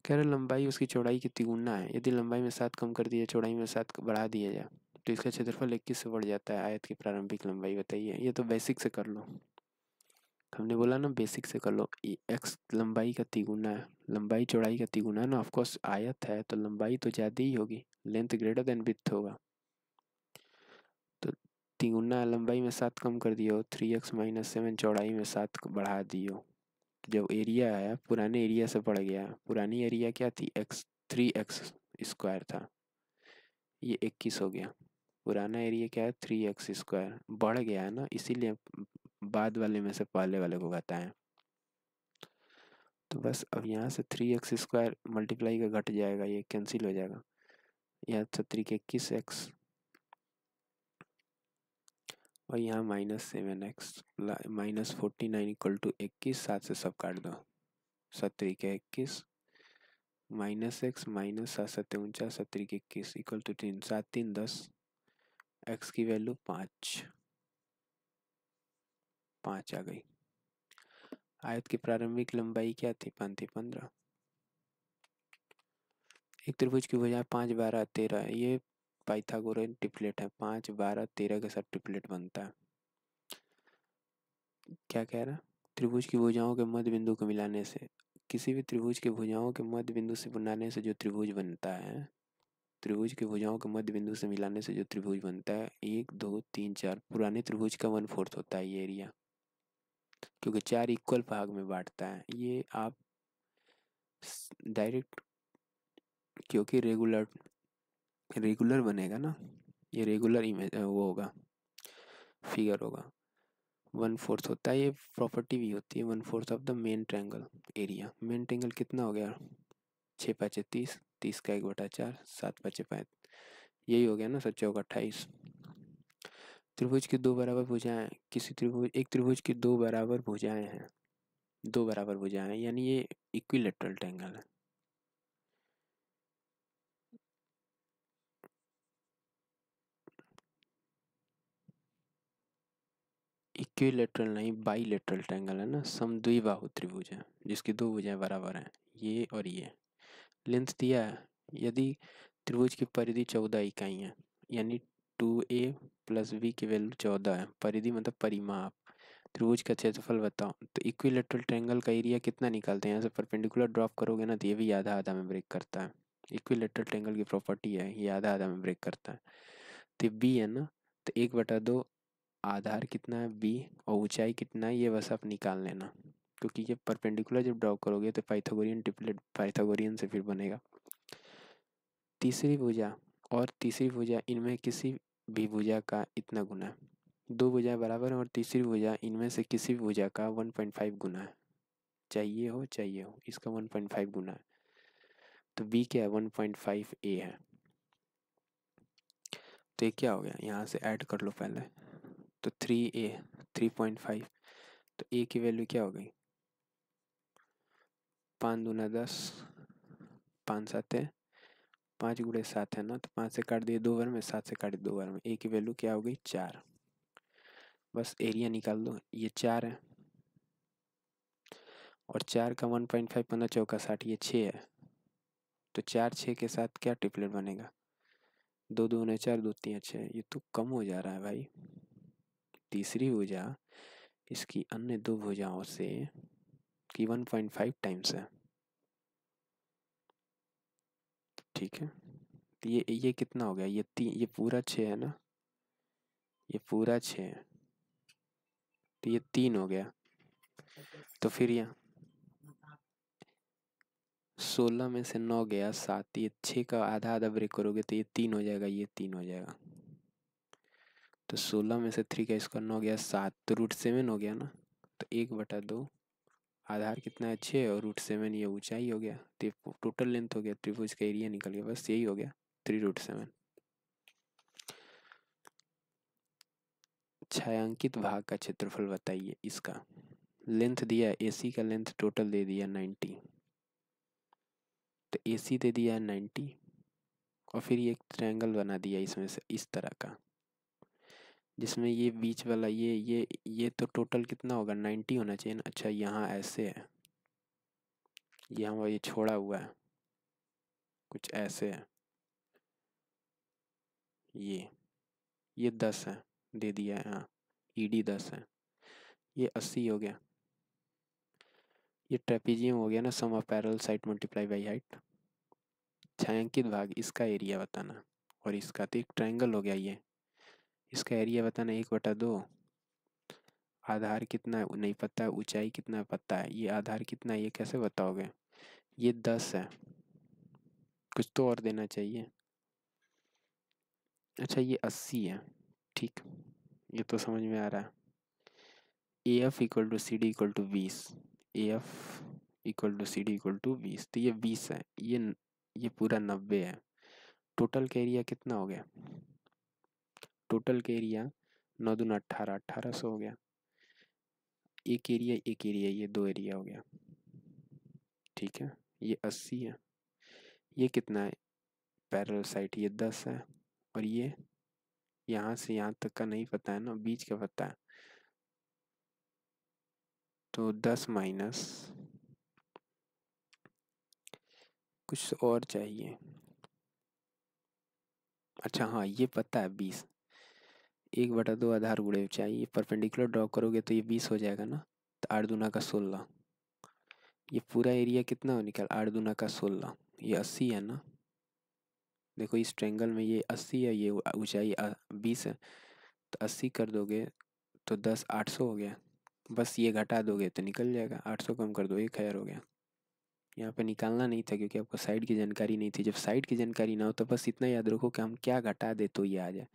कह रहे लंबाई उसकी चौड़ाई कितनी गुना है यदि लंबाई में सात कम कर दिया चौड़ाई में सात बढ़ा दिया जाए तो इसका क्षेत्रफल इक्कीस से बढ़ जाता है आयत की प्रारंभिक लंबाई बताइए ये तो बेसिक से कर लो हमने बोला ना बेसिक से कर लो एक्स लंबाई का तिगुना है लंबाई चौड़ाई का तिगुना है ना ऑफकोर्स आयत है तो लंबाई तो ज़्यादा ही होगी लेंथ ग्रेटर देन विथ होगा तो तिगुना लंबाई में सात कम कर दियो थ्री एक्स माइनस सेवन चौड़ाई में सात बढ़ा दियो जो एरिया आया पुराने एरिया से बढ़ गया पुरानी एरिया क्या थी एक्स थ्री एक्स स्क्वायर था ये इक्कीस हो गया पुराना एरिया क्या है थ्री एक्स स्क्वायर बढ़ गया है ना इसीलिए बाद वाले में से पहले वाले को है तो बस अब यहाँ से थ्री एक्स स्क्वायर मल्टीप्लाई का घट जाएगा ये कैंसिल हो जाएगा यहाँ छत्तीस इक्कीस एक्स और यहाँ minus seven X minus forty nine equal to इक्कीस सात से सब काट दो सत्री के इक्कीस माइनस एक्स माइनस सात सत्य उनचास सत्री के इक्कीस इक्वल टू तीन सात तीन दस एक्स की वैल्यू पाँच पाँच आ गई आयत की प्रारंभिक लंबाई क्या थी पान थी पंद्रह एक त्रिभुज की भुजा पाँच बारह तेरह ये पाइथागोरियन ट्रिपलेट है पाँच बारह तेरह के साथ ट्रिपलेट बनता है क्या कह रहा है त्रिभुज की भुजाओं के मध्य बिंदु को मिलाने से किसी भी त्रिभुज के भुजाओं के मध्य बिंदु से बनाने से जो त्रिभुज बनता है त्रिभुज के भुजाओं के मध्य बिंदु से मिलाने से जो त्रिभुज बनता है एक दो तीन चार पुराने त्रिभुज का वन फोर्थ होता है ये एरिया क्योंकि चार इक्वल भाग में बांटता है ये आप डायरेक्ट क्योंकि रेगुलर रेगुलर बनेगा ना ये रेगुलर इमेज वो होगा फिगर होगा वन फोर्थ होता है ये प्रॉपर्टी भी होती है one fourth of the main triangle area main triangle कितना हो गया छः पाँचे तीस तीस का एक बटा चार सात पाँचे पाँच यही हो गया ना सच्चा होगा अट्ठाईस त्रिभुज के दो बराबर भुजाएं किसी त्रिभुज एक त्रिभुज की दो बराबर भुजाएं हैं दो बराबर भुजाएं यानी ये इक्विलेटरल ट्रैंगल है इक्विलेटरल नहीं बाईलेटरल ट्रैंगल है ना समद्विबाहु त्रिभुज है जिसकी दो भुजाएं बराबर हैं ये और ये लेंथ दिया है यदि त्रिभुज की परिधि चौदह इकाई है यानी टू ए प्लस बी की वैल्यू चौदह है परिधि मतलब परिमाप त्रिभुज का क्षेत्रफल बताओ तो इक्विलेटरल ट्रैंगल का एरिया कितना निकालते हैं यहाँ से परपेंडिकुलर ड्रॉप करोगे ना तो ये भी आधा आधा में ब्रेक करता है इक्विलेटरल ट्रैंगल की प्रॉपर्टी है ये आधा आधा में ब्रेक करता है तो बी है ना तो एक बटा दो आधार कितना है बी और ऊंचाई कितना है ये बस आप निकाल लेना क्योंकि ये परपेंडिकुलर जब ड्रॉ करोगे तो पाइथागोरियन ट्रिपलेट पाइथागोरियन से फिर बनेगा तीसरी भुजा और तीसरी भुजा इनमें किसी भी भुजा का इतना गुना है दो भुजा बराबर है और तीसरी भुजा इनमें से किसी भी भुजा का 1.5 गुना है चाहिए हो चाहिए हो इसका 1.5 गुना है तो बी क्या है फाइव ए है तो ये क्या हो गया यहाँ से ऐड कर लो पहले तो three A three point five तो ए की वैल्यू क्या हो गई पाँच दूना दस पाँच सात है पाँच गुड़े सात है ना तो पाँच से काट दिए दो बार में सात से काट दिए दो बार में ए की वैल्यू क्या हो गई चार बस एरिया निकाल दो ये चार है और चार का वन पॉइंट फाइव पंद्रह चौका साठ ये छः है तो चार छः के साथ क्या ट्रिपलेट बनेगा दो दो उन्हें चार दो तीन छः ये तो कम हो जा रहा है भाई तीसरी भुजा इसकी अन्य दो भुजाओं से की 1.5 टाइम्स है ठीक है तो ये ये कितना हो गया ये तीन ये पूरा छः है ना ये पूरा छः है तो ये तीन हो गया तो फिर यहाँ सोलह में से नौ गया सात ये छः का आधा आधा ब्रेक करोगे तो ये तीन हो जाएगा ये तीन हो जाएगा तो सोलह में से थ्री का स्क्वायर नौ हो गया सात तो रूट सेवन हो गया ना तो एक बटा दो आधार कितना है छः और रूट सेवन ये ऊंचाई हो गया तो टोटल लेंथ हो गया त्रिभुज का एरिया निकल गया बस यही हो गया थ्री रूट सेवन छायांकित भाग का क्षेत्रफल बताइए इसका लेंथ दिया सी का लेंथ टोटल दे दिया नाइन्टी तो सी दे दिया नाइन्टी और फिर ये एक ट्रायंगल बना दिया इसमें से इस तरह का जिसमें ये बीच वाला ये ये ये तो टोटल कितना होगा नाइन्टी होना चाहिए ना अच्छा यहाँ ऐसे है यहाँ वो ये छोड़ा हुआ है कुछ ऐसे है ये ये दस है दे दिया है हाँ ई e डी दस है ये अस्सी हो गया ये ट्रेपीजियम हो गया ना sum of parallel side multiply by height छायांकित भाग इसका एरिया बताना और इसका तो एक ट्रायंगल हो गया ये इसका एरिया बताना एक बटा दो आधार कितना नहीं पता है ऊंचाई कितना पता है ये आधार कितना है ये कैसे बताओगे ये दस है कुछ तो और देना चाहिए अच्छा ये अस्सी है ठीक ये तो समझ में आ रहा है A F equal to C D equal to बीस A F equal to C D equal to बीस तो ये बीस है ये ये पूरा नब्बे है टोटल का एरिया कितना हो गया टोटल का एरिया नौ दून अट्ठारह अट्ठारह सौ हो गया एक एरिया एक एरिया ये दो एरिया हो गया ठीक है ये अस्सी है ये कितना है पैरल साइट ये दस है और ये यहाँ से यहाँ तक का नहीं पता है ना बीच का पता है तो दस माइनस कुछ और चाहिए अच्छा हाँ ये पता है बीस एक बटा दो आधार गुड़े चाहिए परपेंडिकुलर ड्रॉ करोगे तो ये बीस हो जाएगा ना तो आठ दुना का सोलह ये पूरा एरिया कितना हो निकल आठ दुना का सोलह ये अस्सी है ना देखो इस ट्रेंगल में ये अस्सी है ये ऊंचाई बीस है तो अस्सी कर दोगे तो दस आठ सौ हो गया बस ये घटा दोगे तो निकल जाएगा आठ सौ कम कर दो एक हज़ार हो गया यहाँ पे निकालना नहीं था क्योंकि आपको साइड की जानकारी नहीं थी जब साइड की जानकारी ना हो तो बस इतना याद रखो कि हम क्या घटा दे तो ये आ जाए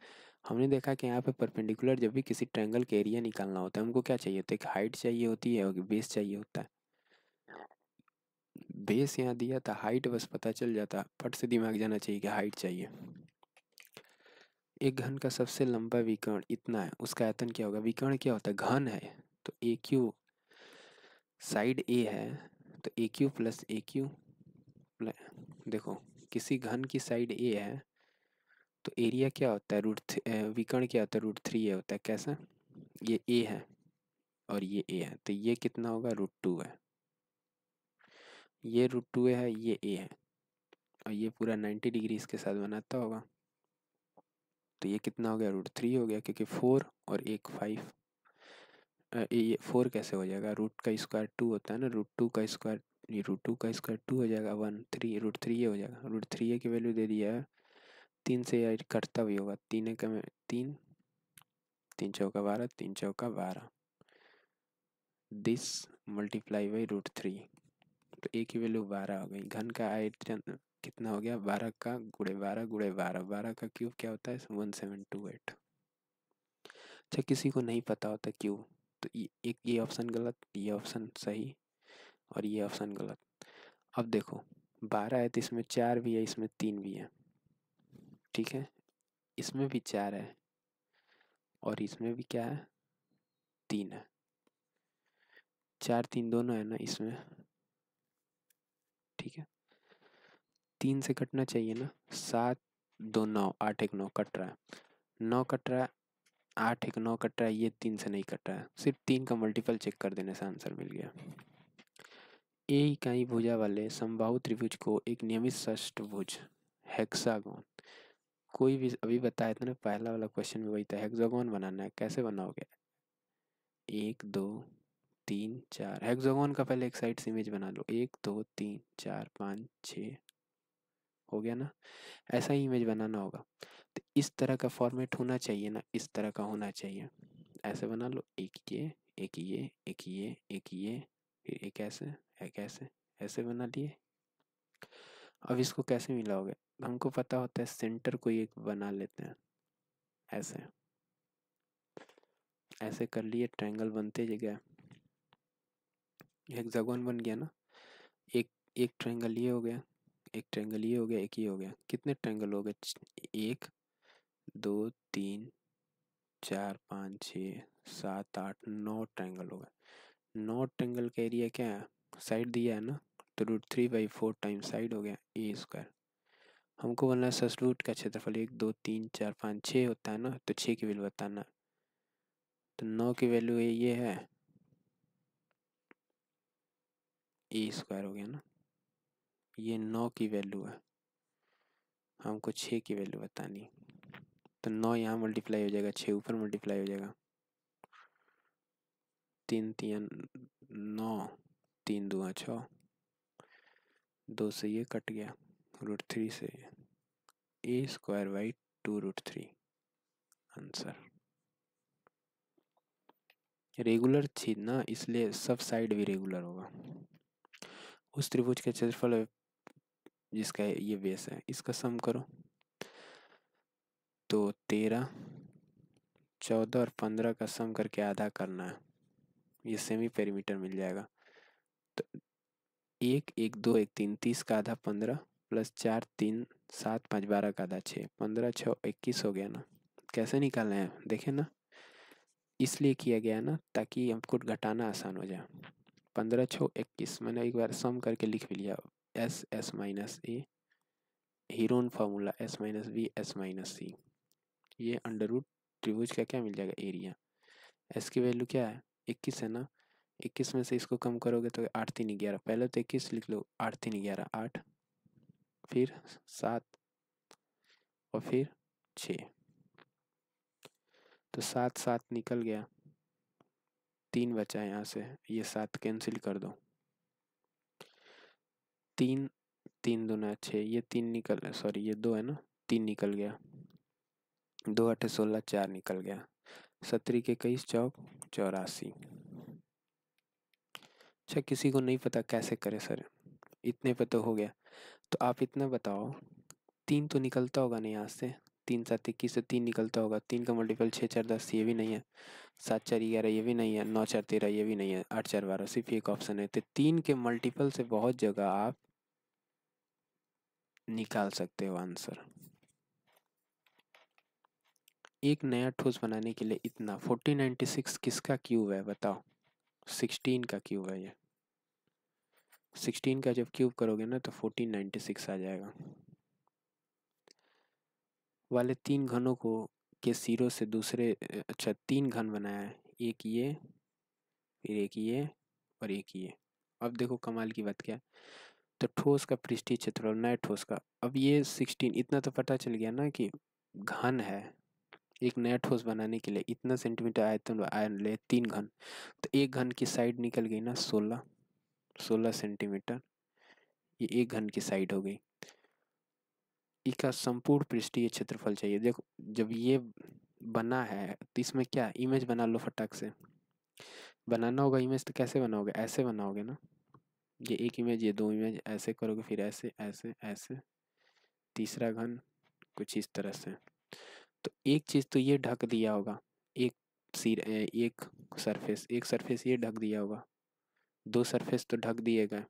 हमने देखा कि यहाँ पे परपेंडिकुलर जब भी किसी ट्रेंगल के एरिया निकालना होता है हमको क्या चाहिए होता है एक हाइट चाहिए होती है और बेस चाहिए होता है बेस यहाँ दिया था हाइट बस पता चल जाता फट से दिमाग जाना चाहिए कि हाइट चाहिए एक घन का सबसे लंबा विकर्ण इतना है उसका आयतन क्या होगा विकर्ण क्या होता है घन है तो ए क्यू साइड ए है तो A Q plus A Q देखो किसी घन की साइड ए है तो एरिया क्या होता है रूट विकर्ण क्या होता है रूट थ्री ए होता है कैसा ये ए है और ये ए है तो ये कितना होगा रूट टू है ये रूट टू है ये ए है और ये पूरा नाइन्टी डिग्री इसके साथ बनाता होगा तो ये कितना हो गया रूट थ्री हो गया क्योंकि फोर और एक फाइव ये फोर कैसे हो जाएगा रूट का स्क्वायर टू होता है ना रूट टू का स्क्वायर ये रूट टू का स्क्वायर टू हो जाएगा वन थ्री रूट थ्री ये हो जाएगा रूट थ्री ए की वैल्यू दे दिया है तीन से यह करता भी होगा तीन एक में तीन तीन चौका बारह तीन चौका बारह this multiply by root three तो ए की वैल्यू बारह हो गई घन का आयतन कितना हो गया बारह का गुड़े बारह गुड़े बारह बारह का क्यूब क्या होता है वन सेवन टू एट अच्छा किसी को नहीं पता होता क्यूब तो ये एक ये ऑप्शन गलत ये ऑप्शन सही और ये ऑप्शन गलत अब देखो बारह है तो इसमें चार भी है इसमें तीन भी है ठीक है इसमें भी चार है और इसमें भी क्या है तीन है चार तीन दोनों है ना इसमें ठीक है तीन से कटना चाहिए ना सात दो नौ आठ एक नौ कट रहा है नौ कट रहा है आठ एक नौ कट रहा है ये तीन से नहीं कट रहा है सिर्फ तीन का मल्टीपल चेक कर देने से आंसर मिल गया ए इकाई भुजा वाले समबाहु त्रिभुज को एक नियमित भुज हेक्सागोन कोई भी अभी बताया था ना पहला वाला क्वेश्चन में वही था हेक्सागोन बनाना है कैसे बनाओगे एक दो तीन चार हेक्सागोन का पहले एक साइड से इमेज बना लो एक दो तीन चार पाँच छ हो गया ना ऐसा ही इमेज बनाना होगा तो इस तरह का फॉर्मेट होना चाहिए ना इस तरह का होना चाहिए ऐसे बना लो एक ये एक ये एक ये एक ये फिर एक ऐसे एक ऐसे ऐसे बना लिए अब इसको कैसे मिलाओगे हमको पता होता है सेंटर को एक बना लेते हैं ऐसे ऐसे कर लिए ट्रायंगल बनते जगह जगवन बन गया ना एक एक ट्रायंगल ये हो गया एक ट्रायंगल ये हो गया एक ये हो गया कितने ट्रायंगल हो गए एक दो तीन चार पाँच छ सात आठ नौ ट्रायंगल हो गए नौ ट्रायंगल का एरिया क्या है साइड दिया है ना तो root three by four time side हो गया ए स्क्वायर हमको बोलना है ससलूट का क्षेत्रफल एक दो तीन चार पाँच छः होता है ना तो छः की वैल्यू बताना तो नौ की वैल्यू ये है ए स्क्वायर हो गया ना ये नौ की वैल्यू है हमको छः की वैल्यू बतानी तो नौ यहाँ मल्टीप्लाई हो जाएगा छः ऊपर मल्टीप्लाई हो जाएगा तीन तीन नौ तीन दो छः दो से ये कट गया रूट थ्री से A square by two root three answer regular थी ना इसलिए सब साइड भी रेगुलर होगा उस त्रिभुज के क्षेत्रफल जिसका ये बेस है इसका सम करो तो तेरह चौदह और पंद्रह का सम करके आधा करना है ये सेमी पेरीमीटर मिल जाएगा तो एक एक दो एक तीन तीस का आधा पंद्रह प्लस चार तीन सात पाँच बारह का आधा छः पंद्रह छः इक्कीस हो गया ना कैसे निकालना है देखें ना इसलिए किया गया ना ताकि हमको घटाना आसान हो जाए पंद्रह छः इक्कीस मैंने एक बार सम करके लिख भी लिया S S minus A Heron formula S minus B S minus C ये अंडर रूट त्रिभुज का क्या मिल जाएगा एरिया एस की वैल्यू क्या है इक्कीस है ना इक्कीस में से इसको कम करोगे तो आठ तीन ग्यारह पहले तो इक्कीस लिख लो आठ तीन ग्यारह आठ फिर सात और फिर छ तो सात सात निकल गया तीन बचा यहाँ से ये सात कैंसिल कर दो तीन तीन न छः ये तीन निकल सॉरी ये दो है ना तीन निकल गया दो अठे सोलह चार निकल गया सत्री के कई चौक चौरासी अच्छा किसी को नहीं पता कैसे करे सर इतने पे तो हो गया तो आप इतना बताओ तीन तो निकलता होगा नहीं यहाँ से तीन सात इक्कीस से तीन निकलता होगा तीन का मल्टीपल छः चार दस ये भी नहीं है सात चार ग्यारह ये भी नहीं है नौ चार तेरह ये भी नहीं है आठ चार बारह सिर्फ एक ऑप्शन है तो तीन के मल्टीपल से बहुत जगह आप निकाल सकते हो आंसर एक नया ठोस बनाने के लिए इतना सिक्स किसका क्यूब है बताओ सिक्सटीन का क्यूब है ये सिक्सटीन का जब क्यूब करोगे ना तो फोर्टीन नाइन्टी सिक्स आ जाएगा वाले तीन घनों को के सिरों से दूसरे अच्छा तीन घन बनाया है एक ये फिर एक ये और एक ये अब देखो कमाल की बात क्या तो ठोस का पृष्ठीय और नए ठोस का अब ये सिक्सटीन इतना तो पता चल गया ना कि घन है एक नया ठोस बनाने के लिए इतना सेंटीमीटर आयतन आयन ले तीन घन तो एक घन की साइड निकल गई ना सोलह सोलह सेंटीमीटर ये एक घन की साइड हो गई इसका संपूर्ण पृष्ठीय क्षेत्रफल चाहिए देखो जब ये बना है तो इसमें क्या इमेज बना लो फटाक से बनाना होगा इमेज तो कैसे बनाओगे ऐसे बनाओगे ना ये एक इमेज ये दो इमेज ऐसे करोगे फिर ऐसे ऐसे ऐसे तीसरा घन कुछ इस तरह से तो एक चीज़ तो ये ढक दिया होगा एक सिर एक सरफेस एक सरफेस ये ढक दिया होगा दो सरफेस तो ढक दिए गए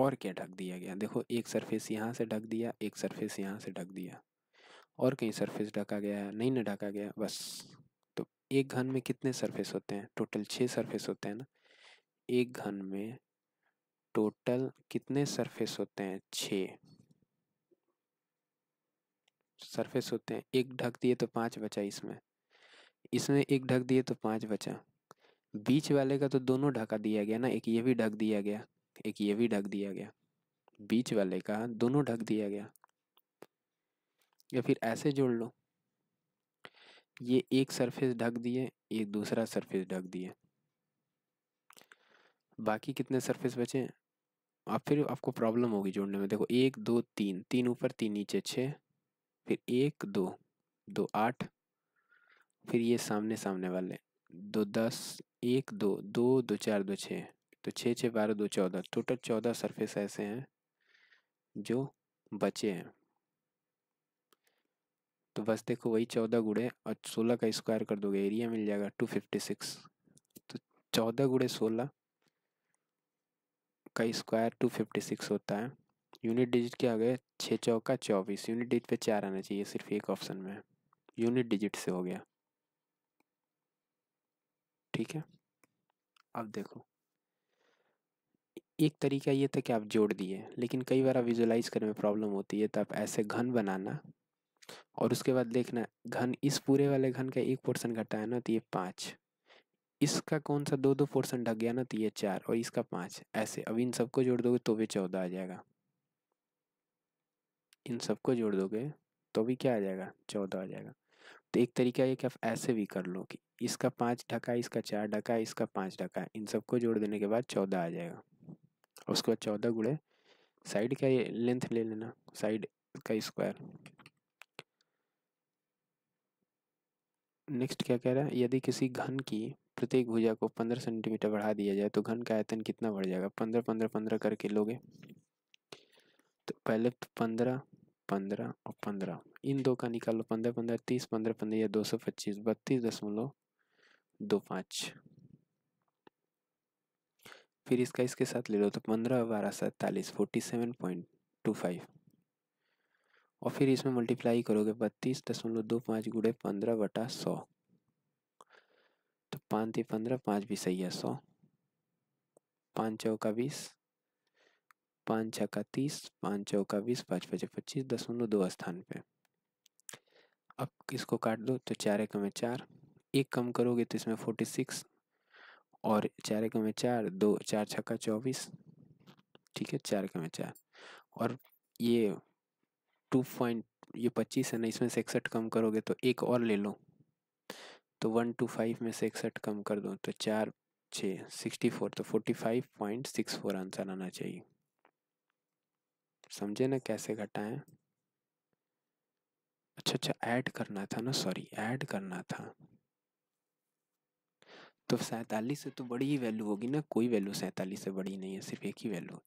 और क्या ढक दिया गया देखो एक सरफेस यहाँ से ढक दिया एक सरफेस यहाँ से ढक दिया और कहीं सरफेस ढका गया नहीं ना ढका गया बस तो एक घन में कितने सरफेस होते हैं टोटल छः सरफेस होते हैं ना एक घन में टोटल कितने सरफेस होते हैं छ सरफेस होते हैं एक ढक दिए तो पाँच बचा इसमें इसमें एक ढक दिए तो पाँच बचा बीच वाले का तो दोनों ढका दिया गया ना एक ये भी ढक दिया गया एक ये भी ढक दिया गया बीच वाले का दोनों ढक दिया गया या फिर ऐसे जोड़ लो ये एक सरफेस ढक दिए ये दूसरा सरफेस ढक दिए बाकी कितने सरफेस बचे आप फिर आपको प्रॉब्लम होगी जोड़ने में देखो एक दो तीन तीन ऊपर तीन नीचे छः फिर एक दो दो आठ फिर ये सामने सामने वाले दो दस एक दो दो दो चार दो छः तो छः छः बारह दो चौदह टोटल चौदह सरफेस ऐसे हैं जो बचे हैं तो बस देखो वही चौदह गुड़े और सोलह का स्क्वायर कर दोगे एरिया मिल जाएगा टू फिफ्टी सिक्स तो चौदह गुड़े सोलह का स्क्वायर टू फिफ्टी सिक्स होता है यूनिट डिजिट क्या हो गया छः चौका चौबीस यूनिट डिजिट पे चार आना चाहिए सिर्फ एक ऑप्शन में यूनिट डिजिट से हो गया ठीक है अब देखो एक तरीका ये था कि आप जोड़ दिए लेकिन कई बार आप विजुलाइज करने में प्रॉब्लम होती है तो आप ऐसे घन बनाना और उसके बाद देखना घन इस पूरे वाले घन का एक पोर्शन घटाया ना तो ये पाँच इसका कौन सा दो दो पोर्शन ढक गया ना तो ये चार और इसका पाँच ऐसे अब इन सबको जोड़ दोगे तो भी चौदह आ जाएगा इन सबको जोड़ दोगे तो भी क्या आ जाएगा चौदह आ जाएगा तो एक तरीका ये कि आप ऐसे भी कर लो कि इसका पाँच ढका इसका चार ढका इसका पाँच ढका इन सबको जोड़ देने के बाद चौदह आ जाएगा और उसके बाद चौदह गुड़े साइड का ये लेंथ ले लेना साइड का स्क्वायर नेक्स्ट क्या कह रहा है यदि किसी घन की प्रत्येक भुजा को पंद्रह सेंटीमीटर बढ़ा दिया जाए तो घन का आयतन कितना बढ़ जाएगा पंद्रह पंद्रह पंद्रह करके लोगे तो पहले पंद्रह पंद्रह और पंद्रह इन दो का निकाल लो पंद्रह पंद्रह तीस पंद्रह पंद्रह या दो सौ पच्चीस बत्तीस दशमलव दो पाँच फिर इसका इसके साथ ले लो तो पंद्रह बारह सैतालीस forty seven point two five और फिर इसमें मल्टीप्लाई करोगे बत्तीस दशमलव दो पाँच गुड़े पंद्रह बटा सौ तो पाँच पंद्रह पाँच भी सही है सौ पाँच चौका बीस पाँच छः का तीस पाँच चौ का बीस पाँच पचे पच्चीस दशमलव दो स्थान पे अब इसको काट दो तो चार एक में चार एक कम करोगे तो इसमें फोर्टी सिक्स और चार एक में चार दो चार छक्का चौबीस ठीक है चार एक में चार और ये टू पॉइंट ये पच्चीस है ना इसमें से इकसठ कम करोगे तो एक और ले लो तो वन टू फाइव में से इकसठ कम कर दो तो चार छः सिक्सटी फोर तो forty five point six four answer आना चाहिए समझे ना कैसे घटाएं अच्छा अच्छा ऐड करना था ना सॉरी ऐड करना था तो सैतालीस से तो बड़ी ही वैल्यू होगी ना कोई वैल्यू सैंतालीस से बड़ी नहीं है सिर्फ एक ही वैल्यू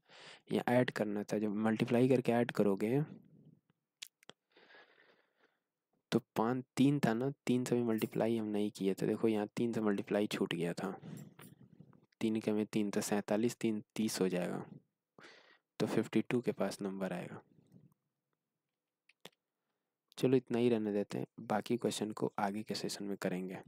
या ऐड करना था जब मल्टीप्लाई करके ऐड करोगे तो पाँच तीन था ना तीन से भी मल्टीप्लाई हम नहीं किए थे देखो यहाँ तीन से मल्टीप्लाई छूट गया था तीन के में तीन तो सैंतालीस तीन तीस हो जाएगा तो 52 के पास नंबर आएगा चलो इतना ही रहने देते हैं बाकी क्वेश्चन को आगे के सेशन में करेंगे